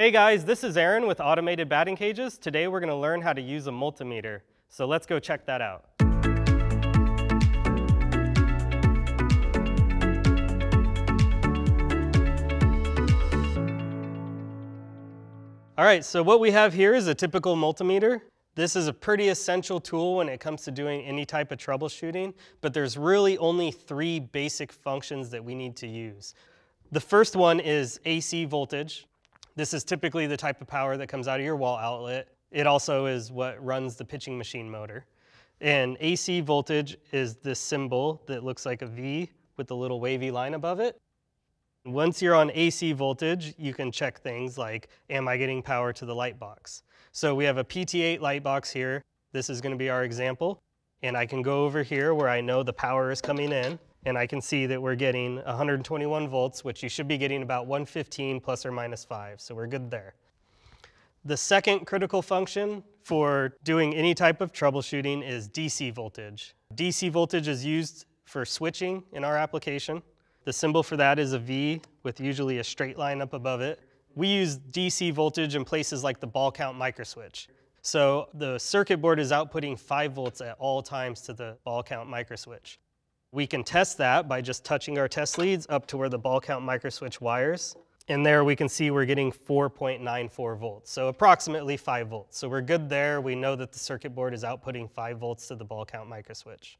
Hey guys, this is Aaron with Automated Batting Cages. Today we're gonna learn how to use a multimeter. So let's go check that out. All right, so what we have here is a typical multimeter. This is a pretty essential tool when it comes to doing any type of troubleshooting, but there's really only three basic functions that we need to use. The first one is AC voltage. This is typically the type of power that comes out of your wall outlet. It also is what runs the pitching machine motor. And AC voltage is this symbol that looks like a V with the little wavy line above it. Once you're on AC voltage, you can check things like, am I getting power to the light box? So we have a PT8 light box here. This is gonna be our example. And I can go over here where I know the power is coming in and I can see that we're getting 121 volts, which you should be getting about 115 plus or minus five, so we're good there. The second critical function for doing any type of troubleshooting is DC voltage. DC voltage is used for switching in our application. The symbol for that is a V with usually a straight line up above it. We use DC voltage in places like the ball count microswitch. So the circuit board is outputting 5 volts at all times to the ball count microswitch. We can test that by just touching our test leads up to where the ball count microswitch wires. And there we can see we're getting 4.94 volts, so approximately 5 volts. So we're good there. We know that the circuit board is outputting 5 volts to the ball count microswitch.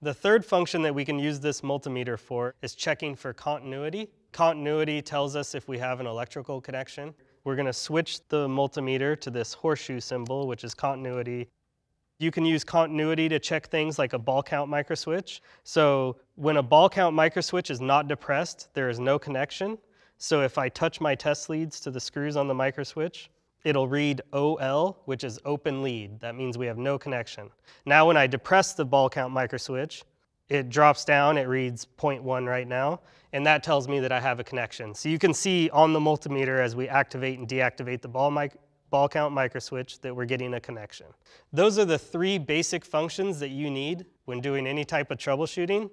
The third function that we can use this multimeter for is checking for continuity. Continuity tells us if we have an electrical connection. We're going to switch the multimeter to this horseshoe symbol, which is continuity, you can use continuity to check things like a ball count microswitch. So when a ball count microswitch is not depressed, there is no connection. So if I touch my test leads to the screws on the microswitch, it'll read OL, which is open lead. That means we have no connection. Now when I depress the ball count microswitch, it drops down, it reads 0.1 right now, and that tells me that I have a connection. So you can see on the multimeter as we activate and deactivate the ball, mic ball count microswitch that we're getting a connection. Those are the three basic functions that you need when doing any type of troubleshooting.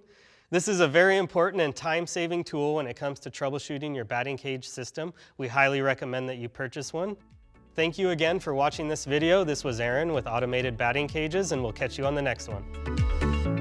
This is a very important and time-saving tool when it comes to troubleshooting your batting cage system. We highly recommend that you purchase one. Thank you again for watching this video. This was Aaron with Automated Batting Cages, and we'll catch you on the next one.